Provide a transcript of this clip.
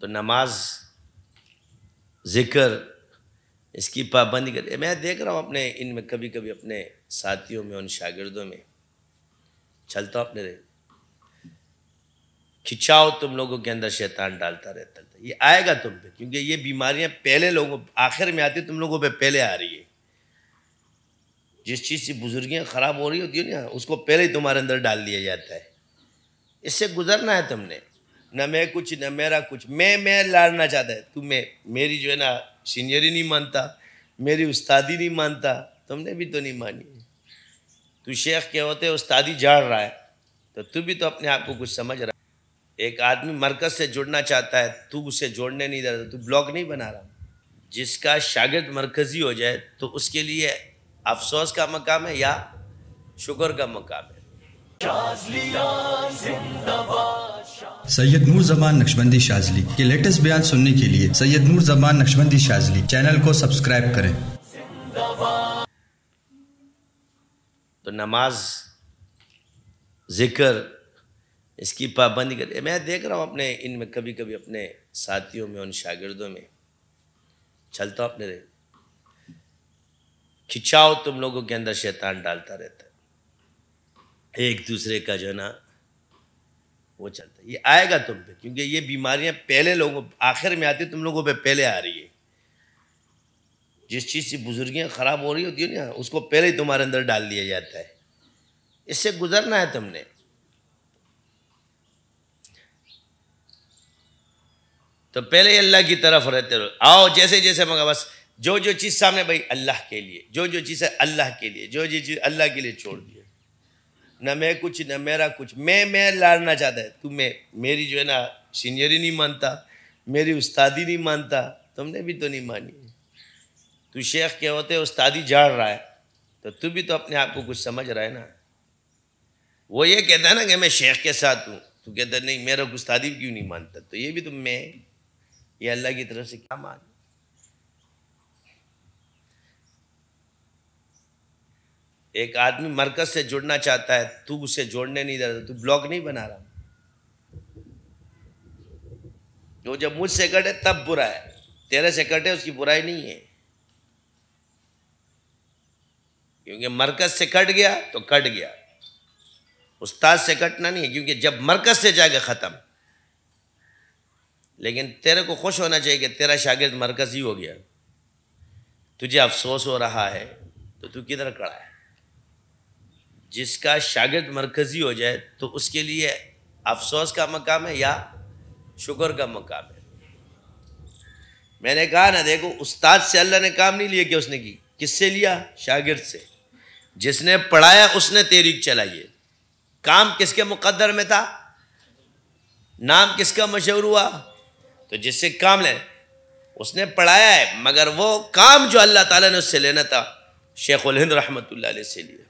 तो नमाज ज़िक्र इसकी पाबंदी कर मैं देख रहा हूँ अपने इनमें कभी कभी अपने साथियों में उन शागिर्दों में चलता अपने खिंचाओ तुम लोगों के अंदर शैतान डालता रहता था ये आएगा तुम पे क्योंकि ये बीमारियां पहले लोगों आखिर में आती तुम लोगों पे पहले आ रही है जिस चीज़ से बुजुर्गियाँ ख़राब हो रही होती है ना उसको पहले ही तुम्हारे अंदर डाल दिया जाता है इससे गुजरना है तुमने न मैं कुछ न मेरा कुछ मैं मैं लड़ना चाहता है तू मैं मेरी जो है ना सीनियरी नहीं मानता मेरी उस्तादी नहीं मानता तुमने भी तो नहीं मानी तू शेख के होते उस्तादी जाड़ रहा है तो तू भी तो अपने आप को कुछ समझ रहा है एक आदमी मरकज से जुड़ना चाहता है तू उसे जोड़ने नहीं दे रहा तू ब्लॉग नहीं बना रहा जिसका शागिर्द मरकज़ी हो जाए तो उसके लिए अफसोस का मकाम है या शुगर का मकाम है सैयद नूर जमान नक्शबंदी शाजली के लेटेस्ट बयान सुनने के लिए सैयद नूर जमान नक्शबंदी शाजली चैनल को सब्सक्राइब करें तो नमाज जिक्र इसकी पाबंदी कर मैं देख रहा हूँ अपने इनमें कभी कभी अपने साथियों में उन शागिर्दों में चलता हूँ अपने खिंचाओ तुम लोगों के अंदर शैतान डालता रहता है एक दूसरे का जो है ना वो चलता है ये आएगा तुम पे क्योंकि ये बीमारियां पहले लोगों आखिर में आती तुम लोगों पे पहले आ रही है जिस चीज़ से बुजुर्गियाँ ख़राब हो रही होती है ना उसको पहले ही तुम्हारे अंदर डाल दिया जाता है इससे गुजरना है तुमने तो पहले ही अल्लाह की तरफ रहते रहो आओ जैसे जैसे मंगा बस जो जो चीज़ सामने भाई अल्लाह के लिए जो जो चीज़ है अल्लाह के लिए जो जो चीज़ अल्लाह के लिए छोड़ दिया न मैं कुछ न मेरा कुछ मैं मैं लाड़ना चाहता है तू मैं मेरी जो है ना सीनियर ही नहीं मानता मेरी उस्तादी नहीं मानता तुमने भी तो नहीं मानी तू शेख के होते उस्तादी जाड़ रहा है तो तू भी तो अपने आप को कुछ समझ रहा है ना वो ये कहता है ना कि मैं शेख के साथ हूँ तू कहता नहीं मेरा उस्तादी क्यों नहीं मानता तो ये भी तुम तो मैं ये अल्लाह की तरफ से क्या मान एक आदमी मरकज से जुड़ना चाहता है तू उसे जोड़ने नहीं दे रहा तू ब्लॉग नहीं बना रहा वो जब मुझसे कटे तब बुरा है तेरे से कटे उसकी बुराई नहीं है क्योंकि मरकज से कट गया तो कट गया उस्ताद से कटना नहीं है क्योंकि जब मरकज से जाएगा ख़त्म लेकिन तेरे को खुश होना चाहिए कि तेरा शागिर्द मरकज़ ही हो गया तुझे अफसोस हो रहा है तो तू किधर कड़ा है जिसका शागिद मरकज़ी हो जाए तो उसके लिए अफसोस का मकाम है या शुक्र का मकाम है मैंने कहा ना देखो उस्ताद से अल्लाह ने काम नहीं लिया कि उसने की किससे लिया शागिर्द से जिसने पढ़ाया उसने तहरीक चलाई है काम किसके मुकद्दर में था नाम किसका मशहूर हुआ तो जिससे काम ले उसने पढ़ाया है मगर वो काम जो अल्लाह ताला ने उससे लेना था शेख हिंद रहमत से लिया